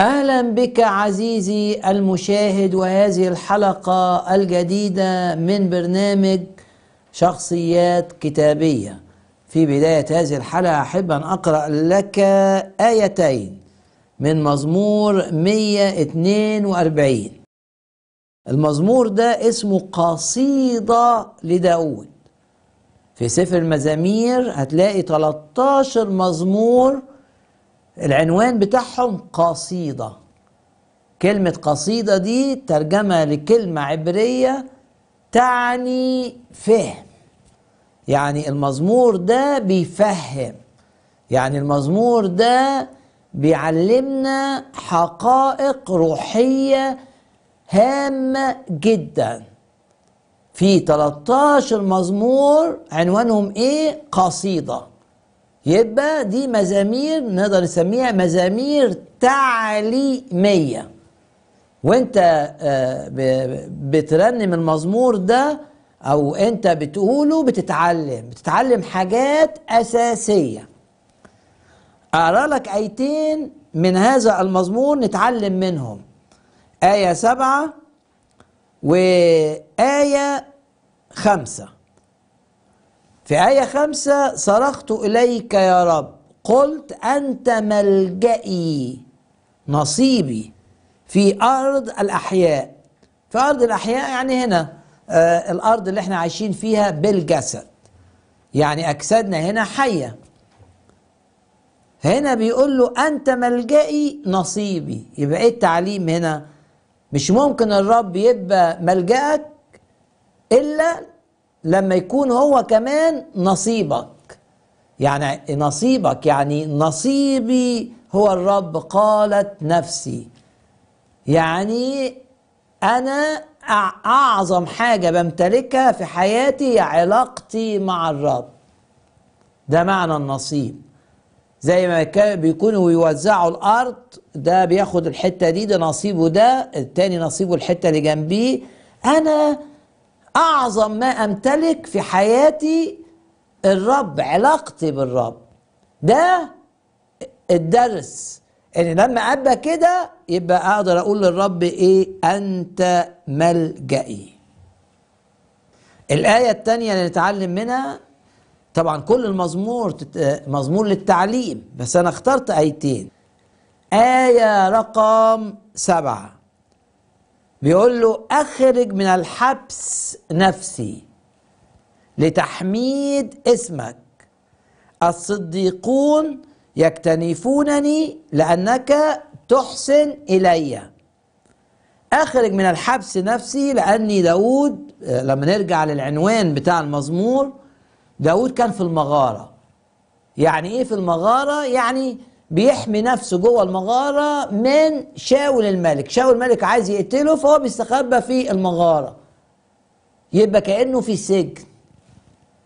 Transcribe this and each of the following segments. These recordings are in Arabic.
اهلا بك عزيزي المشاهد وهذه الحلقه الجديده من برنامج شخصيات كتابيه في بدايه هذه الحلقه احب ان اقرا لك ايتين من مزمور 142 المزمور ده اسمه قصيده لداود في سفر المزامير هتلاقي 13 مزمور العنوان بتاعهم قصيدة كلمة قصيدة دي ترجمة لكلمة عبرية تعني فهم يعني المزمور ده بيفهم يعني المزمور ده بيعلمنا حقائق روحية هامة جدا في 13 مزمور عنوانهم ايه قصيده يبقى دي مزامير نقدر نسميها مزامير تعليمية وانت آه، بترنم المزمور ده او انت بتقوله بتتعلم بتتعلم حاجات أساسية أقرأ لك آيتين من هذا المزمور نتعلم منهم آية سبعة وآية خمسة في آية خمسة صرخت إليك يا رب قلت أنت ملجئي نصيبي في أرض الأحياء في أرض الأحياء يعني هنا آه الأرض اللي احنا عايشين فيها بالجسد يعني أجسادنا هنا حية هنا بيقول له أنت ملجئي نصيبي يبقى إيه التعليم هنا مش ممكن الرب يبقى ملجأك إلا لما يكون هو كمان نصيبك يعني نصيبك يعني نصيبي هو الرب قالت نفسي يعني انا اعظم حاجه بمتلكها في حياتي علاقتي مع الرب ده معنى النصيب زي ما بيكونوا يوزعوا الارض ده بياخد الحته دي ده نصيبه ده التاني نصيبه الحته اللي جنبيه انا اعظم ما امتلك في حياتي الرب علاقتي بالرب ده الدرس ان يعني لما ابقى كده يبقى اقدر اقول للرب ايه انت ملجئي الايه الثانيه اللي نتعلم منها طبعا كل المزمور مزمور للتعليم بس انا اخترت ايتين ايه رقم سبعه بيقول له اخرج من الحبس نفسي لتحميد اسمك الصديقون يكتنفونني لانك تحسن الي اخرج من الحبس نفسي لاني داود آه، لما نرجع للعنوان بتاع المزمور داود كان في المغاره يعني ايه في المغاره يعني بيحمي نفسه جوه المغاره من شاول الملك شاول الملك عايز يقتله فهو بيستخبى في المغاره يبقى كانه في سجن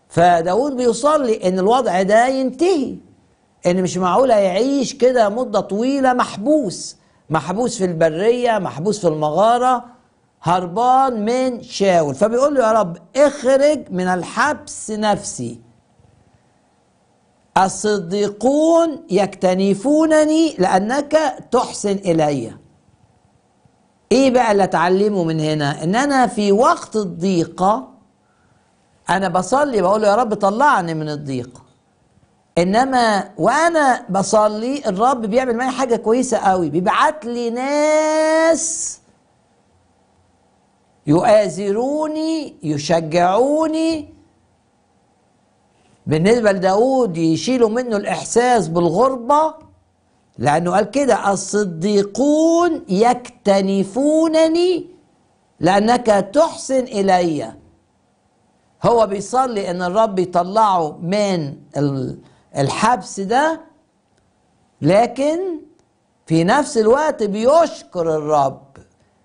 فداود بيصلي ان الوضع ده ينتهي ان مش معقول يعيش كده مده طويله محبوس محبوس في البريه محبوس في المغاره هربان من شاول فبيقول له يا رب اخرج من الحبس نفسي الصديقون يكتنفونني لأنك تحسن إلي إيه بقى اللي أتعلمه من هنا إن أنا في وقت الضيقة أنا بصلي بقول يا رب طلعني من الضيق إنما وأنا بصلي الرب بيعمل معايا حاجة كويسة قوي بيبعت لي ناس يؤازروني يشجعوني بالنسبة لداود يشيلوا منه الإحساس بالغربة لأنه قال كده الصديقون يكتنفونني لأنك تحسن إلي هو بيصلي إن الرب يطلعه من الحبس ده لكن في نفس الوقت بيشكر الرب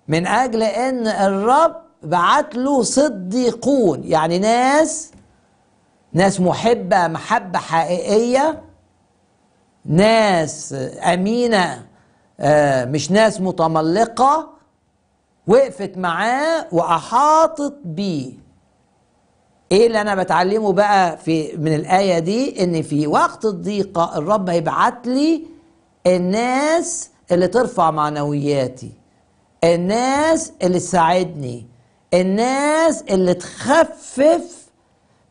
من أجل إن الرب بعت له صديقون يعني ناس ناس محبه محبه حقيقيه ناس امينه آه، مش ناس متملقه وقفت معاه واحاطت بيه ايه اللي انا بتعلمه بقى في من الايه دي ان في وقت الضيقه الرب هيبعت لي الناس اللي ترفع معنوياتي الناس اللي تساعدني الناس اللي تخفف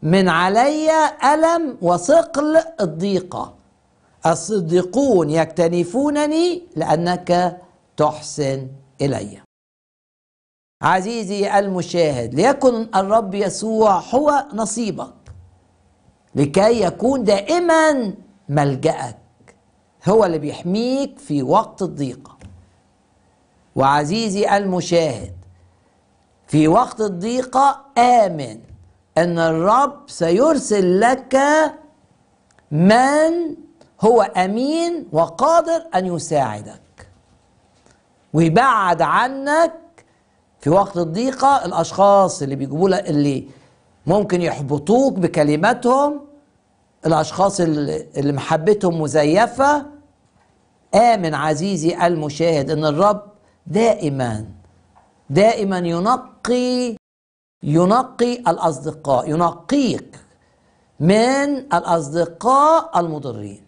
من علي ألم وثقل الضيقة الصديقون يكتنفونني لأنك تحسن إلي عزيزي المشاهد ليكن الرب يسوع هو نصيبك لكي يكون دائما ملجأك هو اللي بيحميك في وقت الضيقة وعزيزي المشاهد في وقت الضيقة آمن أن الرب سيرسل لك من هو أمين وقادر أن يساعدك ويبعد عنك في وقت الضيقة الأشخاص اللي بيجيبوا اللي ممكن يحبطوك بكلماتهم الأشخاص اللي محبتهم مزيفة آمن عزيزي المشاهد أن الرب دائما دائما ينقي ينقي الأصدقاء ينقيك من الأصدقاء المضرين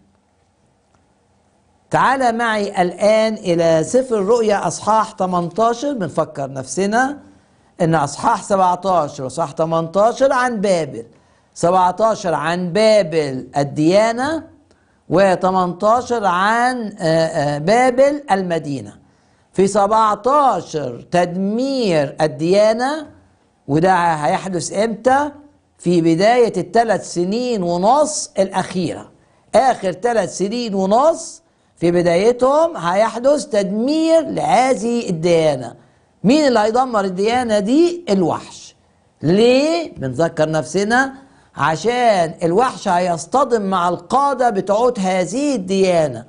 تعال معي الآن إلى سفر الرؤيا أصحاح 18 بنفكر نفسنا إن أصحاح 17 وأصحاح 18 عن بابل 17 عن بابل الديانة و18 عن آه، آه، بابل المدينة في 17 تدمير الديانة وده هيحدث امتى في بداية الثلاث سنين ونص الأخيرة آخر ثلاث سنين ونص في بدايتهم هيحدث تدمير لهذه الديانة مين اللي هيدمر الديانة دي الوحش ليه بنذكر نفسنا عشان الوحش هيصطدم مع القادة بتعود هذه الديانة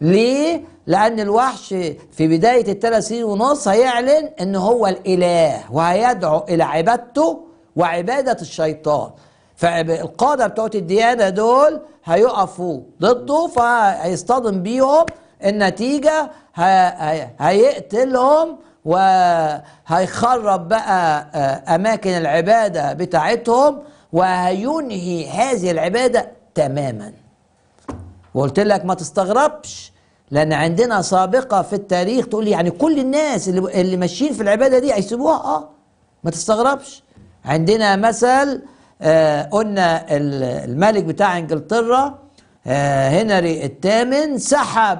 ليه لأن الوحش في بداية الثلاث سنين ونص هيعلن إن هو الإله وهيدعو إلى عبادته وعبادة الشيطان فالقادة بتوع الديانة دول هيقفوا ضده فهيصطدم بيهم النتيجة هيقتلهم وهيخرب بقى آه، أماكن العبادة بتاعتهم وهينهي هذه العبادة تماما وقلت لك ما تستغربش لان عندنا سابقه في التاريخ تقول يعني كل الناس اللي اللي ماشيين في العباده دي هيسيبوها اه ما تستغربش عندنا مثل آه قلنا الملك بتاع انجلترا آه هنري الثامن سحب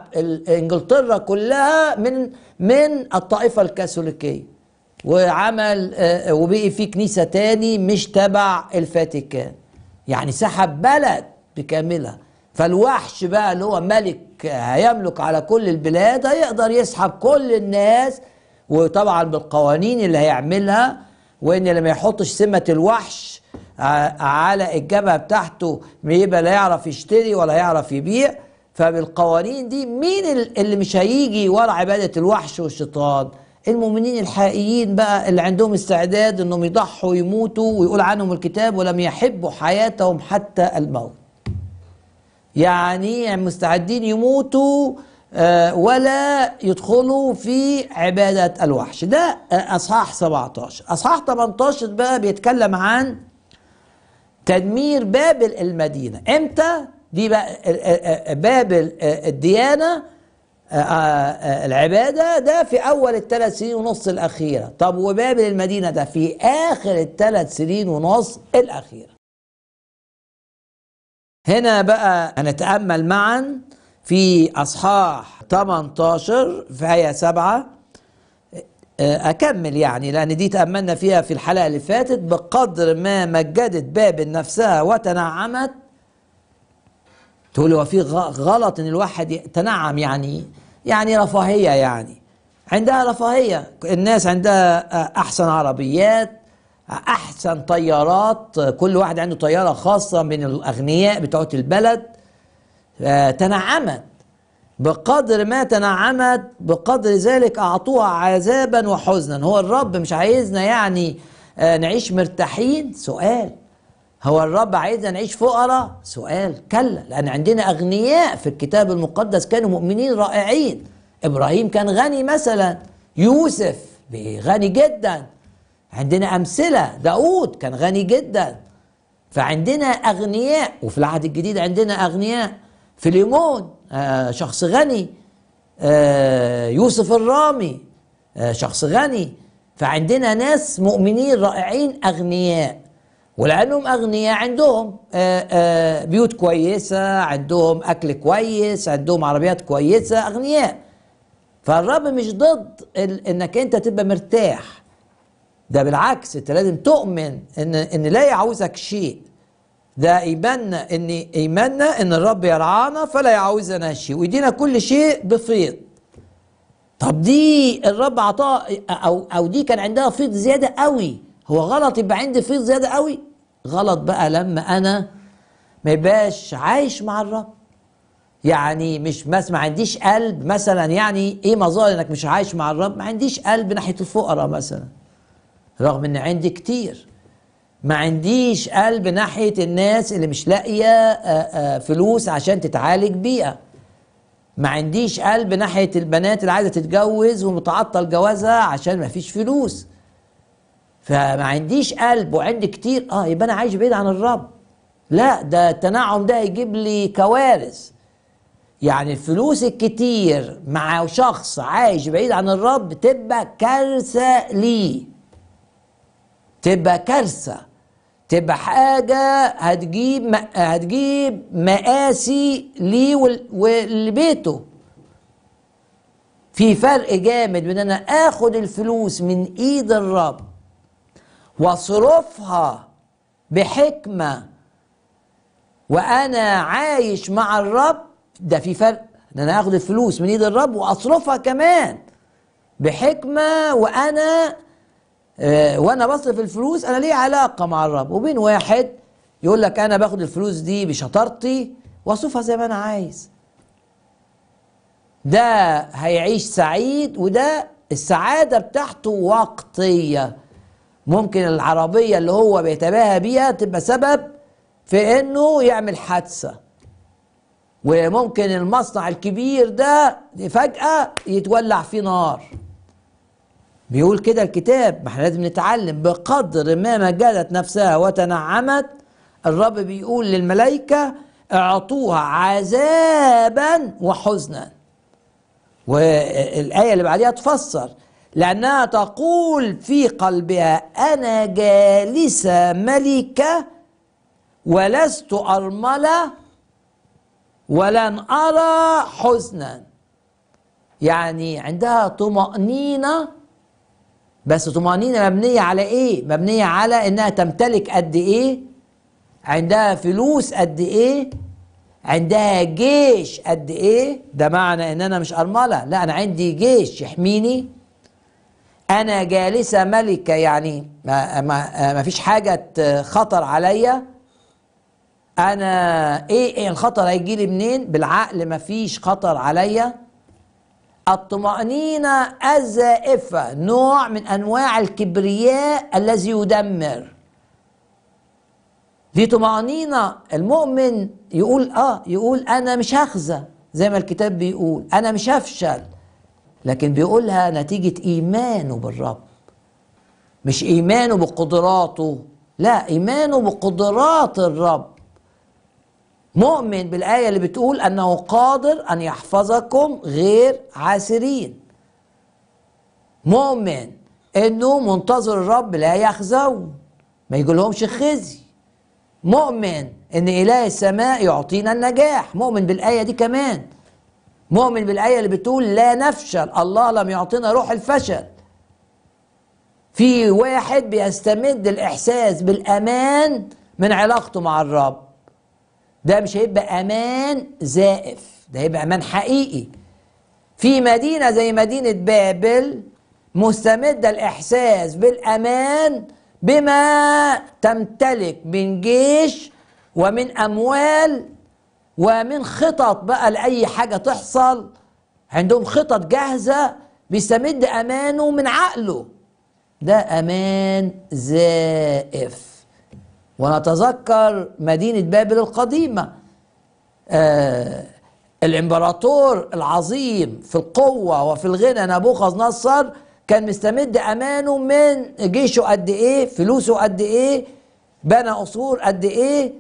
انجلترا كلها من من الطائفه الكاثوليكيه وعمل آه وبقي في كنيسه تاني مش تبع الفاتيكان يعني سحب بلد بكاملها فالوحش بقى اللي هو ملك هيملك على كل البلاد هيقدر يسحب كل الناس وطبعا بالقوانين اللي هيعملها وان اللي ما يحطش سمه الوحش على الجبهه بتاعته يبقى لا يعرف يشتري ولا يعرف يبيع فبالقوانين دي مين اللي مش هيجي ورا عباده الوحش والشيطان؟ المؤمنين الحقيقيين بقى اللي عندهم استعداد انهم يضحوا ويموتوا ويقول عنهم الكتاب ولم يحبوا حياتهم حتى الموت. يعني مستعدين يموتوا آه، ولا يدخلوا في عبادة الوحش ده آه، أصحاح 17 أصحاح 18 بقى بيتكلم عن تدمير بابل المدينة امتى دي بقى آه، بابل الديانة العبادة ده في أول الثلاث سنين ونص الأخيرة طب وبابل المدينة ده في آخر الثلاث سنين ونص الأخيرة هنا بقى هنتأمل معا في أصحاح 18 في آية 7 أكمل يعني لأن دي تأملنا فيها في الحلقة اللي فاتت بقدر ما مجدت بابل نفسها وتنعمت تقول هو في غلط إن الواحد تنعم يعني يعني رفاهية يعني عندها رفاهية الناس عندها أحسن عربيات احسن طيارات كل واحد عنده طياره خاصه من الاغنياء بتوعه البلد آه، تنعمت بقدر ما تنعمت بقدر ذلك اعطوها عذابا وحزنا هو الرب مش عايزنا يعني آه، نعيش مرتاحين سؤال هو الرب عايزنا نعيش فقراء سؤال كلا لان عندنا اغنياء في الكتاب المقدس كانوا مؤمنين رائعين ابراهيم كان غني مثلا يوسف غني جدا عندنا أمثلة داود كان غني جدا فعندنا أغنياء وفي العهد الجديد عندنا أغنياء فيليمون آه، شخص غني آه، يوسف الرامي آه، شخص غني فعندنا ناس مؤمنين رائعين أغنياء ولأنهم أغنياء عندهم بيوت كويسة عندهم أكل كويس عندهم عربيات كويسة أغنياء فالرب مش ضد إنك أنت تبقى مرتاح ده بالعكس انت لازم تؤمن ان ان لا يعوزك شيء ده ايماننا ان ايماننا ان الرب يرعانا فلا يعوزنا شيء ويدينا كل شيء بفيض طب دي الرب عطاه او او دي كان عندها فيض زياده قوي هو غلط يبقى عندي فيض زياده قوي غلط بقى لما انا ما يبقاش عايش مع الرب يعني مش ما عنديش قلب مثلا يعني ايه مظاهر انك مش عايش مع الرب ما عنديش قلب ناحيه الفقراء مثلا رغم ان عندي كتير ما عنديش قلب ناحيه الناس اللي مش لاقيه آه، آه، فلوس عشان تتعالج بيها ما عنديش قلب ناحيه البنات اللي عايزه تتجوز ومتعطل جوازها عشان ما فيش فلوس فما عنديش قلب وعندي كتير اه يبقى انا عايش بعيد عن الرب لا ده التنعم ده هيجيب لي كوارث يعني الفلوس الكتير مع شخص عايش بعيد عن الرب تبقى كارثه ليه تبقى كارثه تبقى حاجه هتجيب هتجيب مقاسي ليه ولبيته في فرق جامد بين انا اخد الفلوس من ايد الرب واصرفها بحكمه وانا عايش مع الرب ده في فرق ده انا اخد الفلوس من ايد الرب واصرفها كمان بحكمه وانا آه، وانا بصرف الفلوس انا ليه علاقه مع الرب وبين واحد يقول لك انا باخد الفلوس دي بشطارتي واصرفها زي ما انا عايز ده هيعيش سعيد وده السعاده بتاعته وقتيه ممكن العربيه اللي هو بيتباهى بيها تبقى سبب في انه يعمل حادثه وممكن المصنع الكبير ده فجاه يتولع فيه نار بيقول كده الكتاب ما احنا لازم نتعلم بقدر ما مجدت نفسها وتنعمت الرب بيقول للملائكة اعطوها عذابا وحزنا والآية اللي بعديها تفسر لأنها تقول في قلبها أنا جالسة ملكة ولست أرملة ولن أرى حزنا يعني عندها طمأنينة بس طمأنينة مبنية على إيه؟ مبنية على إنها تمتلك قد إيه؟ عندها فلوس قد إيه؟ عندها جيش قد إيه؟ ده معنى إن أنا مش أرملة، لا أنا عندي جيش يحميني أنا جالسة ملكة يعني ما, ما, ما فيش حاجة خطر عليا أنا إيه, إيه الخطر هيجيلي منين؟ بالعقل ما فيش خطر عليا الطمأنينة الزائفة نوع من أنواع الكبرياء الذي يدمر دي طمأنينة المؤمن يقول آه يقول أنا مش هخزى زي ما الكتاب بيقول أنا مش هفشل لكن بيقولها نتيجة إيمانه بالرب مش إيمانه بقدراته لا إيمانه بقدرات الرب مؤمن بالآية اللي بتقول أنه قادر أن يحفظكم غير عاسرين مؤمن أنه منتظر الرب لا يخزون ما يقولهمش خزي مؤمن أن إله السماء يعطينا النجاح مؤمن بالآية دي كمان مؤمن بالآية اللي بتقول لا نفشل الله لم يعطينا روح الفشل في واحد بيستمد الإحساس بالأمان من علاقته مع الرب ده مش هيبقى امان زائف ده هيبقى امان حقيقي في مدينه زي مدينه بابل مستمده الاحساس بالامان بما تمتلك من جيش ومن اموال ومن خطط بقى لاي حاجه تحصل عندهم خطط جاهزه بيستمد امانه من عقله ده امان زائف ونتذكر مدينة بابل القديمة آه الامبراطور العظيم في القوة وفي الغنى نبوخذ نصر كان مستمد أمانه من جيشه قد إيه فلوسه قد إيه بنى قصور قد إيه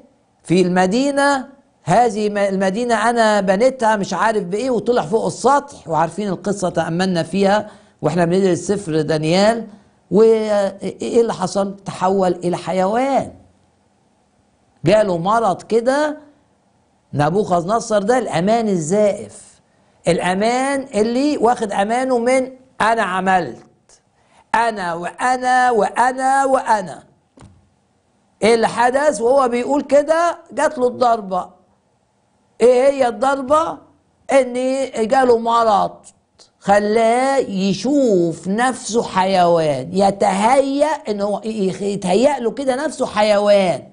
في المدينة هذه المدينة أنا بنيتها مش عارف بإيه وطلع فوق السطح وعارفين القصة تأملنا فيها وإحنا بندرس سفر دانيال وإيه اللي حصل تحول إلى حيوان جاله مرض كده نبوخذ نصر ده الامان الزائف الامان اللي واخد امانه من انا عملت انا وانا وانا وانا ايه اللي حدث وهو بيقول كده جات له الضربه ايه هي الضربه ان جاله مرض خلاه يشوف نفسه حيوان يتهيأ ان هو يتهيأ له كده نفسه حيوان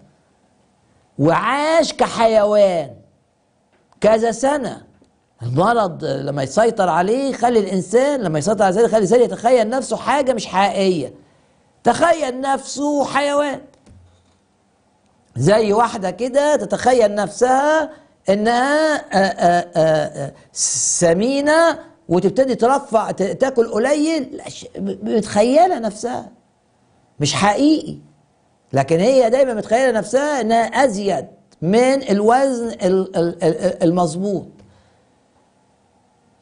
وعاش كحيوان كذا سنة المرض لما يسيطر عليه خلي الإنسان لما يسيطر على ذلك خلي الإنسان يتخيل نفسه حاجة مش حقيقية تخيل نفسه حيوان زي واحدة كده تتخيل نفسها إنها آآ آه، آآ آه، آه، سمينة وتبتدي ترفع تاكل قليل متخيلة نفسها مش حقيقي لكن هي دايما متخيله نفسها انها ازيد من الوزن المظبوط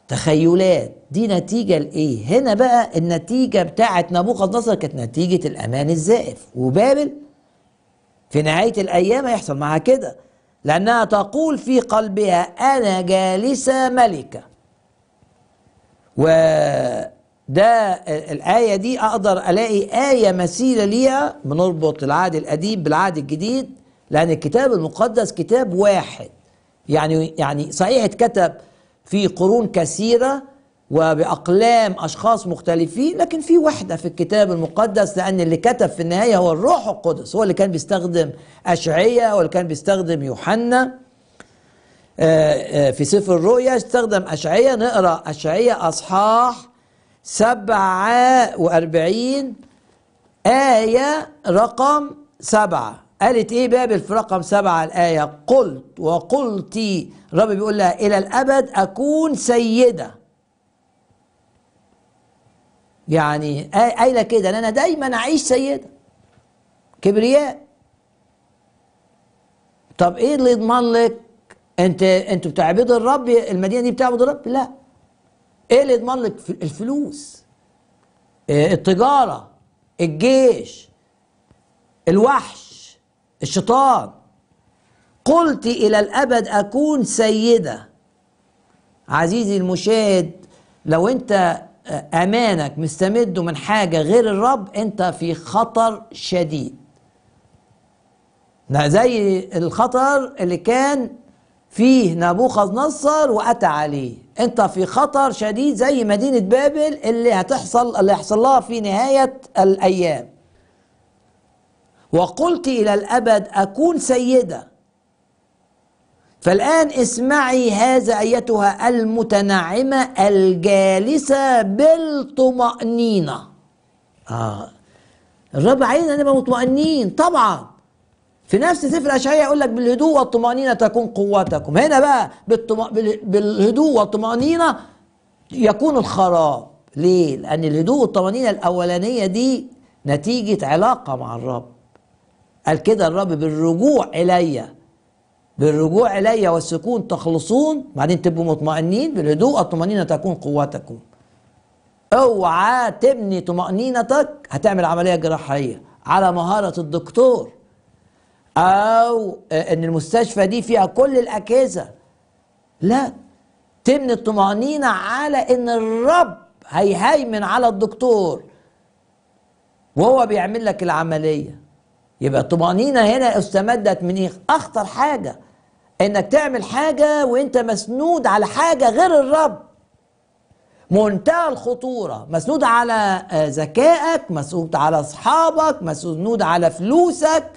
تخيلات دي نتيجه لايه هنا بقى النتيجه بتاعه نبوخذ نصر كانت نتيجه الامان الزائف وبابل في نهايه الايام هيحصل معها كده لانها تقول في قلبها انا جالسه ملكه و ده الآية دي أقدر ألاقي آية مثيلة ليها بنربط العهد القديم بالعهد الجديد لأن الكتاب المقدس كتاب واحد يعني يعني صحيح اتكتب في قرون كثيرة وبأقلام أشخاص مختلفين لكن في وحدة في الكتاب المقدس لأن اللي كتب في النهاية هو الروح القدس هو اللي كان بيستخدم أشعية هو اللي كان بيستخدم يوحنا آه، آه، في سفر الرؤيا استخدم أشعية نقرأ أشعية أصحاح سبعة وأربعين آية رقم سبعة قالت إيه بابل في رقم سبعة الآية قلت وقلتي الرب بيقول لها إلى الأبد أكون سيدة يعني قايلة كده إن أنا دايما أعيش سيدة كبرياء طب إيه اللي يضمن لك أنت أنتوا بتعبدوا الرب المدينة دي بتعبد الرب؟ لا ايه اللي يضمن لك الفلوس إيه التجاره الجيش الوحش الشيطان قلت الى الابد اكون سيده عزيزي المشاهد لو انت آه، امانك مستمده من حاجه غير الرب انت في خطر شديد زي الخطر اللي كان فيه نبوخذ نصر واتى عليه انت في خطر شديد زي مدينه بابل اللي هتحصل اللي هيحصل لها في نهايه الايام وقلت الى الابد اكون سيده فالان اسمعي هذا ايتها المتنعمه الجالسه بالطمانينه آه. الرب عايزنا نبقى مطمئنين طبعا في نفس سفر اشعياء يقول لك بالهدوء والطمأنينة تكون قوتكم هنا بقى بالطم... بالهدوء والطمأنينة يكون الخراب ليه؟ لأن الهدوء والطمأنينة الأولانية دي نتيجة علاقة مع الرب قال كده الرب بالرجوع إليّ بالرجوع إلي والسكون تخلصون بعدين تبقوا مطمئنين بالهدوء والطمأنينة تكون قوتكم اوعى تبني طمأنينتك هتعمل عملية جراحية على مهارة الدكتور او آه، ان المستشفى دي فيها كل الاجهزه لا تبني الطمانينه على ان الرب هيهيمن على الدكتور وهو بيعمل لك العمليه يبقى الطمانينه هنا استمدت من ايه اخطر حاجه انك تعمل حاجه وانت مسنود على حاجه غير الرب منتهى الخطوره مسنود على آه، ذكائك مسنود على اصحابك مسنود على فلوسك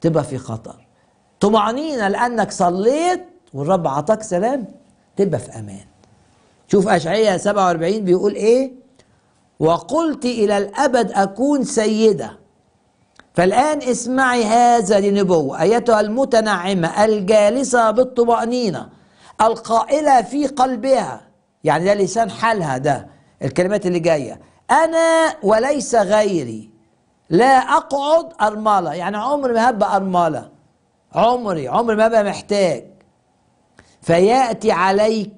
تبقى في خطر طمأنينة لأنك صليت والرب عطاك سلام تبقى في أمان شوف أشعية 47 بيقول إيه وقلت إلى الأبد أكون سيدة فالآن اسمعي هذا لنبوة أيتها المتنعمة الجالسة بالطمأنينة القائلة في قلبها يعني ده لسان حالها ده الكلمات اللي جاية أنا وليس غيري لا اقعد ارمله يعني عمري ما هبقى ارمله عمري عمري ما هبقى محتاج فياتي عليك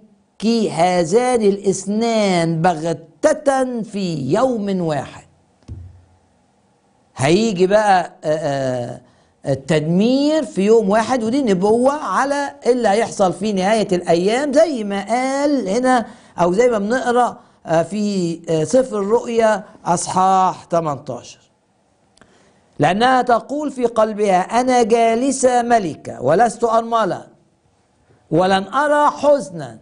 هذان الاثنان بغتة في يوم واحد هيجي بقى آه، آه، التدمير في يوم واحد ودي نبوة على اللي هيحصل في نهاية الأيام زي ما قال هنا أو زي ما بنقرأ آه، في سفر الرؤيا أصحاح 18 لأنها تقول في قلبها أنا جالسة ملكة ولست أرملة ولن أرى حزنا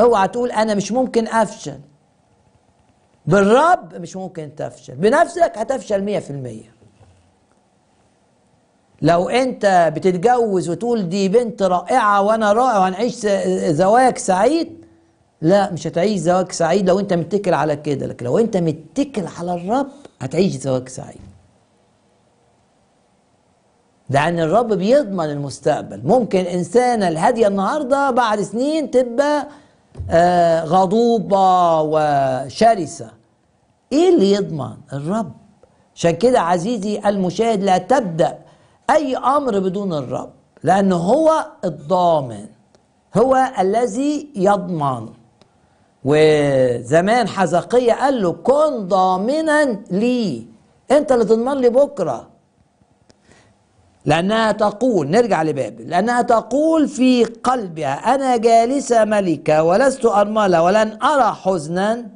اوعى تقول أنا مش ممكن أفشل بالرب مش ممكن تفشل بنفسك هتفشل مية في المية لو انت بتتجوز وتقول دي بنت رائعة وانا رائع وهنعيش زواج سعيد لا مش هتعيش زواج سعيد لو انت متكل على كده لكن لو انت متكل على الرب هتعيش زواج سعيد ده ان الرب بيضمن المستقبل ممكن انسانه الهاديه النهارده بعد سنين تبقى آه غضوبه وشرسه ايه اللي يضمن الرب عشان كده عزيزي المشاهد لا تبدا اي امر بدون الرب لان هو الضامن هو الذي يضمن وزمان حزقية قال له كن ضامنا لي انت اللي تضمن لي بكره لأنها تقول نرجع لبابل لأنها تقول في قلبها أنا جالسة ملكة ولست أرملة ولن أرى حزنا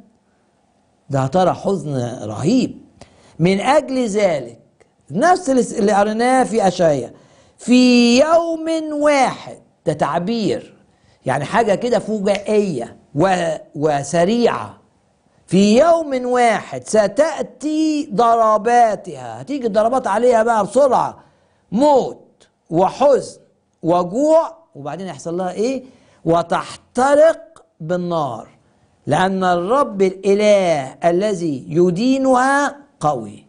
ده ترى حزن رهيب من أجل ذلك نفس اللي قريناه في أشعية في يوم واحد ده تعبير يعني حاجة كده فجائية وسريعة في يوم واحد ستأتي ضرباتها هتيجي الضربات عليها بقى بسرعة موت وحزن وجوع وبعدين يحصل لها ايه وتحترق بالنار لأن الرب الإله الذي يدينها قوي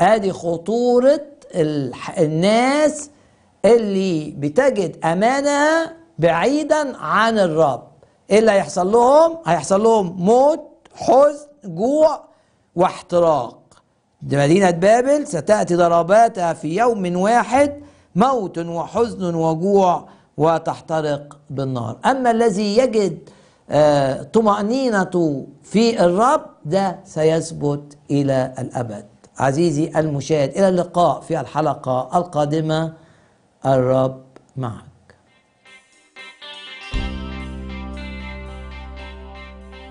ادي خطورة الناس اللي بتجد أمانها بعيدا عن الرب ايه اللي هيحصل لهم هيحصل لهم موت حزن جوع واحتراق مدينة بابل ستأتي ضرباتها في يوم واحد موت وحزن وجوع وتحترق بالنار أما الذي يجد آه، طمأنينة في الرب ده سيثبت إلى الأبد عزيزي المشاهد إلى اللقاء في الحلقة القادمة الرب معك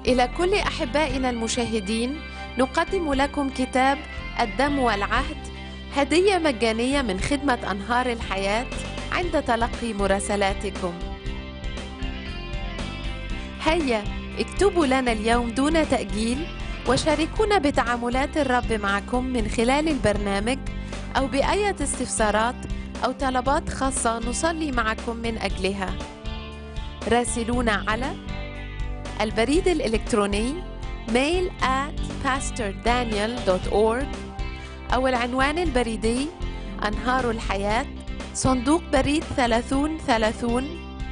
إلى كل أحبائنا المشاهدين نقدم لكم كتاب الدم والعهد هدية مجانية من خدمة أنهار الحياة عند تلقي مراسلاتكم هيا اكتبوا لنا اليوم دون تأجيل وشاركونا بتعاملات الرب معكم من خلال البرنامج أو بأية استفسارات أو طلبات خاصة نصلي معكم من أجلها راسلونا على البريد الإلكتروني mail at pastordaniel.org أو العنوان البريدي أنهار الحياة صندوق بريد 3030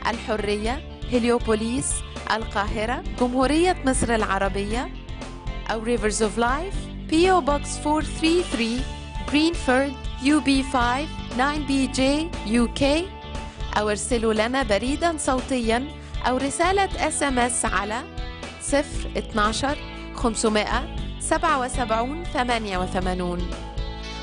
الحرية هليوبوليس القاهرة جمهورية مصر العربية أو أوف لايف بي PO Box 433 Greenford UB5 9BJ UK أو ارسلوا لنا بريدا صوتيا أو رسالة اس ام اس على 012 500 77 88